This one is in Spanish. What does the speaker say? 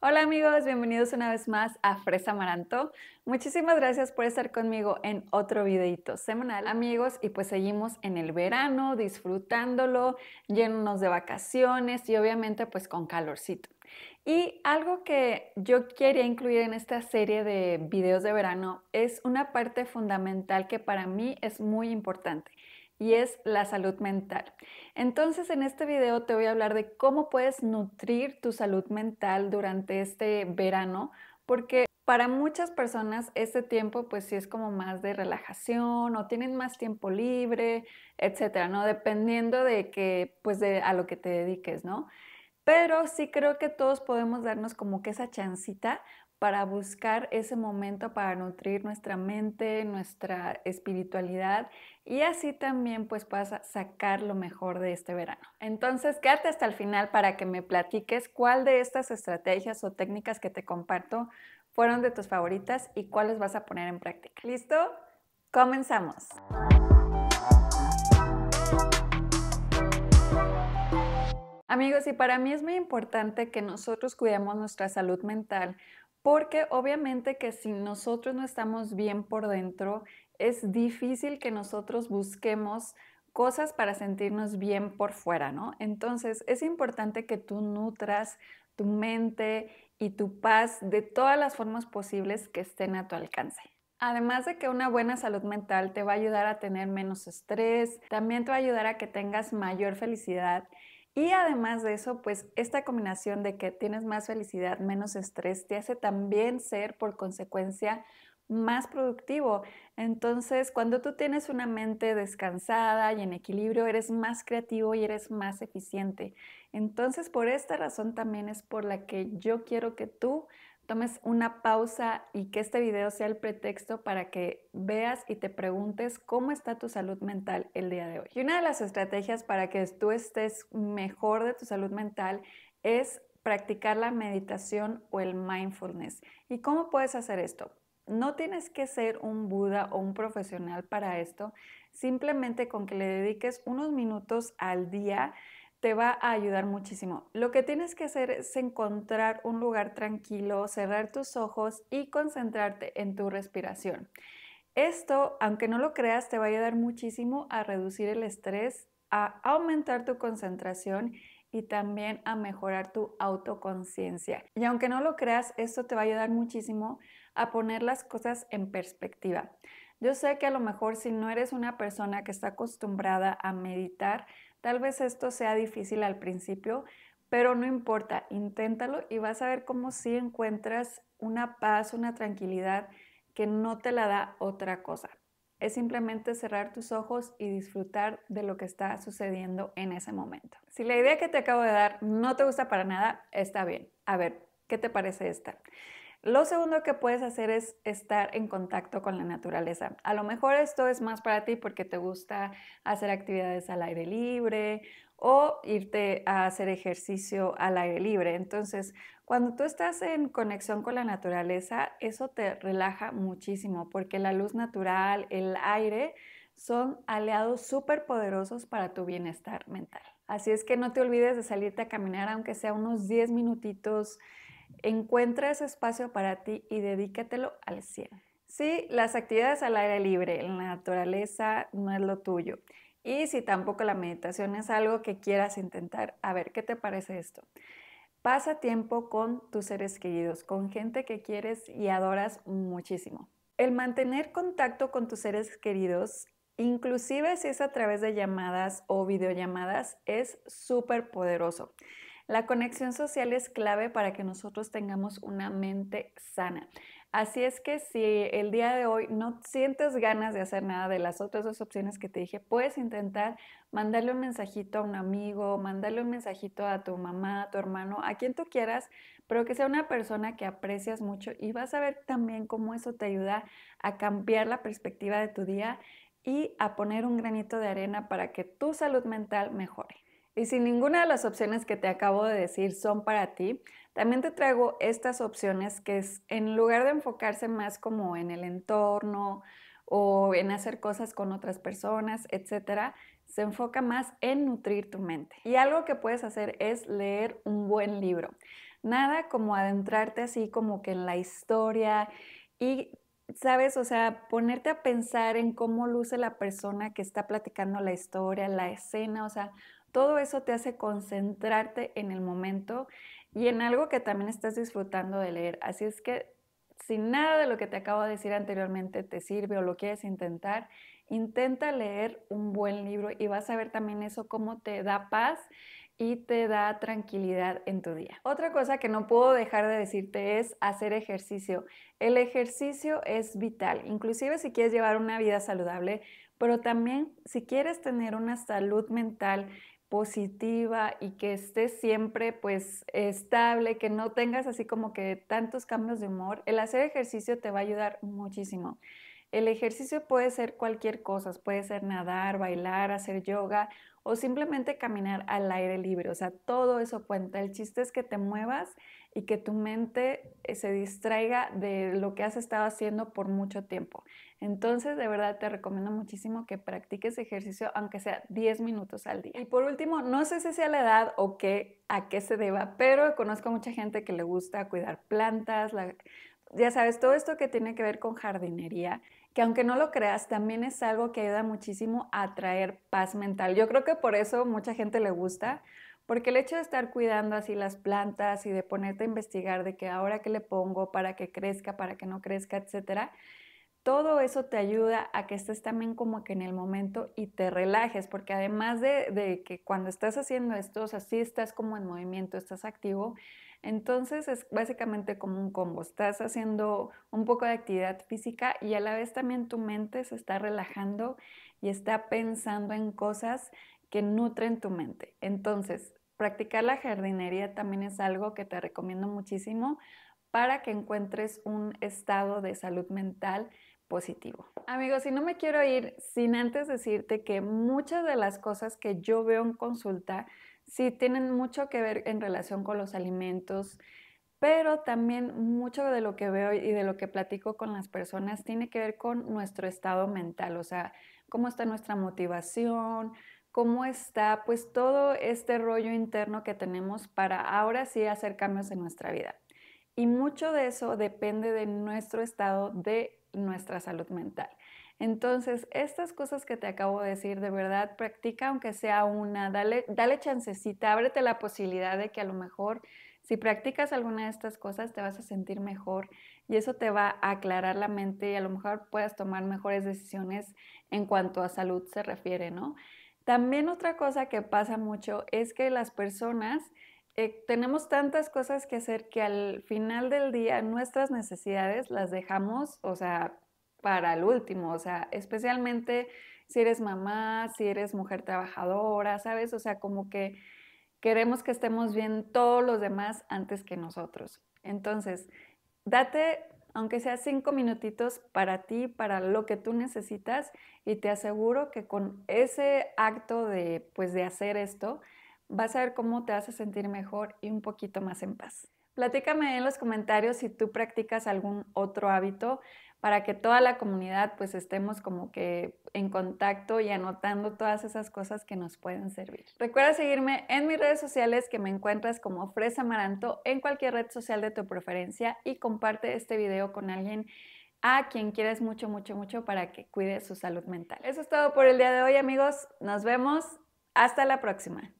Hola amigos, bienvenidos una vez más a Fresa Maranto. Muchísimas gracias por estar conmigo en otro videito semanal, amigos, y pues seguimos en el verano disfrutándolo, llenos de vacaciones y obviamente pues con calorcito. Y algo que yo quería incluir en esta serie de videos de verano es una parte fundamental que para mí es muy importante y es la salud mental. Entonces, en este video te voy a hablar de cómo puedes nutrir tu salud mental durante este verano, porque para muchas personas este tiempo pues sí es como más de relajación o tienen más tiempo libre, etcétera, ¿no? Dependiendo de que pues de a lo que te dediques, ¿no? Pero sí creo que todos podemos darnos como que esa chancita para buscar ese momento para nutrir nuestra mente, nuestra espiritualidad y así también pues puedas sacar lo mejor de este verano. Entonces quédate hasta el final para que me platiques cuál de estas estrategias o técnicas que te comparto fueron de tus favoritas y cuáles vas a poner en práctica. ¿Listo? Comenzamos. Amigos, y para mí es muy importante que nosotros cuidemos nuestra salud mental porque obviamente que si nosotros no estamos bien por dentro, es difícil que nosotros busquemos cosas para sentirnos bien por fuera, ¿no? Entonces es importante que tú nutras tu mente y tu paz de todas las formas posibles que estén a tu alcance. Además de que una buena salud mental te va a ayudar a tener menos estrés, también te va a ayudar a que tengas mayor felicidad y además de eso, pues esta combinación de que tienes más felicidad, menos estrés, te hace también ser, por consecuencia, más productivo. Entonces, cuando tú tienes una mente descansada y en equilibrio, eres más creativo y eres más eficiente. Entonces, por esta razón también es por la que yo quiero que tú tomes una pausa y que este video sea el pretexto para que veas y te preguntes cómo está tu salud mental el día de hoy. Y una de las estrategias para que tú estés mejor de tu salud mental es practicar la meditación o el mindfulness. ¿Y cómo puedes hacer esto? No tienes que ser un Buda o un profesional para esto, simplemente con que le dediques unos minutos al día te va a ayudar muchísimo. Lo que tienes que hacer es encontrar un lugar tranquilo, cerrar tus ojos y concentrarte en tu respiración. Esto, aunque no lo creas, te va a ayudar muchísimo a reducir el estrés, a aumentar tu concentración y también a mejorar tu autoconciencia. Y aunque no lo creas, esto te va a ayudar muchísimo a poner las cosas en perspectiva. Yo sé que a lo mejor si no eres una persona que está acostumbrada a meditar, Tal vez esto sea difícil al principio, pero no importa, inténtalo y vas a ver cómo si encuentras una paz, una tranquilidad que no te la da otra cosa. Es simplemente cerrar tus ojos y disfrutar de lo que está sucediendo en ese momento. Si la idea que te acabo de dar no te gusta para nada, está bien. A ver, ¿qué te parece esta? Lo segundo que puedes hacer es estar en contacto con la naturaleza. A lo mejor esto es más para ti porque te gusta hacer actividades al aire libre o irte a hacer ejercicio al aire libre. Entonces, cuando tú estás en conexión con la naturaleza, eso te relaja muchísimo porque la luz natural, el aire, son aliados súper poderosos para tu bienestar mental. Así es que no te olvides de salirte a caminar, aunque sea unos 10 minutitos Encuentra ese espacio para ti y dedícatelo al Cielo. Si las actividades al aire libre, en la naturaleza, no es lo tuyo. Y si tampoco la meditación es algo que quieras intentar, a ver, ¿qué te parece esto? Pasa tiempo con tus seres queridos, con gente que quieres y adoras muchísimo. El mantener contacto con tus seres queridos, inclusive si es a través de llamadas o videollamadas, es súper poderoso. La conexión social es clave para que nosotros tengamos una mente sana. Así es que si el día de hoy no sientes ganas de hacer nada de las otras dos opciones que te dije, puedes intentar mandarle un mensajito a un amigo, mandarle un mensajito a tu mamá, a tu hermano, a quien tú quieras, pero que sea una persona que aprecias mucho y vas a ver también cómo eso te ayuda a cambiar la perspectiva de tu día y a poner un granito de arena para que tu salud mental mejore. Y si ninguna de las opciones que te acabo de decir son para ti, también te traigo estas opciones que es, en lugar de enfocarse más como en el entorno o en hacer cosas con otras personas, etcétera, se enfoca más en nutrir tu mente. Y algo que puedes hacer es leer un buen libro. Nada como adentrarte así como que en la historia y, sabes, o sea, ponerte a pensar en cómo luce la persona que está platicando la historia, la escena, o sea, todo eso te hace concentrarte en el momento y en algo que también estás disfrutando de leer. Así es que si nada de lo que te acabo de decir anteriormente te sirve o lo quieres intentar, intenta leer un buen libro y vas a ver también eso cómo te da paz y te da tranquilidad en tu día. Otra cosa que no puedo dejar de decirte es hacer ejercicio. El ejercicio es vital, inclusive si quieres llevar una vida saludable, pero también si quieres tener una salud mental positiva y que estés siempre pues estable, que no tengas así como que tantos cambios de humor, el hacer ejercicio te va a ayudar muchísimo. El ejercicio puede ser cualquier cosa, puede ser nadar, bailar, hacer yoga o simplemente caminar al aire libre. O sea, todo eso cuenta. El chiste es que te muevas y que tu mente eh, se distraiga de lo que has estado haciendo por mucho tiempo. Entonces, de verdad te recomiendo muchísimo que practiques ejercicio, aunque sea 10 minutos al día. Y por último, no sé si sea la edad o qué, a qué se deba, pero conozco mucha gente que le gusta cuidar plantas, la, ya sabes, todo esto que tiene que ver con jardinería, que aunque no lo creas, también es algo que ayuda muchísimo a traer paz mental. Yo creo que por eso mucha gente le gusta, porque el hecho de estar cuidando así las plantas y de ponerte a investigar de que ahora qué le pongo para que crezca, para que no crezca, etcétera, todo eso te ayuda a que estés también como que en el momento y te relajes, porque además de, que cuando estás haciendo esto, o sea, estás como en movimiento, estás activo, entonces es básicamente como un combo, estás haciendo un poco de actividad física y a la vez también tu mente se está relajando y está pensando en cosas que nutren tu mente. Entonces, practicar la jardinería también es algo que te recomiendo muchísimo para que encuentres un estado de salud mental positivo. Amigos, y no me quiero ir sin antes decirte que muchas de las cosas que yo veo en consulta sí tienen mucho que ver en relación con los alimentos, pero también mucho de lo que veo y de lo que platico con las personas tiene que ver con nuestro estado mental, o sea, cómo está nuestra motivación, cómo está pues todo este rollo interno que tenemos para ahora sí hacer cambios en nuestra vida. Y mucho de eso depende de nuestro estado de nuestra salud mental. Entonces, estas cosas que te acabo de decir, de verdad, practica aunque sea una, dale, dale chancecita, ábrete la posibilidad de que a lo mejor si practicas alguna de estas cosas te vas a sentir mejor y eso te va a aclarar la mente y a lo mejor puedas tomar mejores decisiones en cuanto a salud se refiere, ¿no? También otra cosa que pasa mucho es que las personas eh, tenemos tantas cosas que hacer que al final del día nuestras necesidades las dejamos, o sea, para el último, o sea, especialmente si eres mamá, si eres mujer trabajadora, ¿sabes? O sea, como que queremos que estemos bien todos los demás antes que nosotros. Entonces, date, aunque sea cinco minutitos para ti, para lo que tú necesitas, y te aseguro que con ese acto de, pues, de hacer esto, vas a ver cómo te vas a sentir mejor y un poquito más en paz. Platícame en los comentarios si tú practicas algún otro hábito para que toda la comunidad pues estemos como que en contacto y anotando todas esas cosas que nos pueden servir. Recuerda seguirme en mis redes sociales que me encuentras como Fresa Maranto en cualquier red social de tu preferencia y comparte este video con alguien a quien quieres mucho, mucho, mucho para que cuide su salud mental. Eso es todo por el día de hoy amigos. Nos vemos. Hasta la próxima.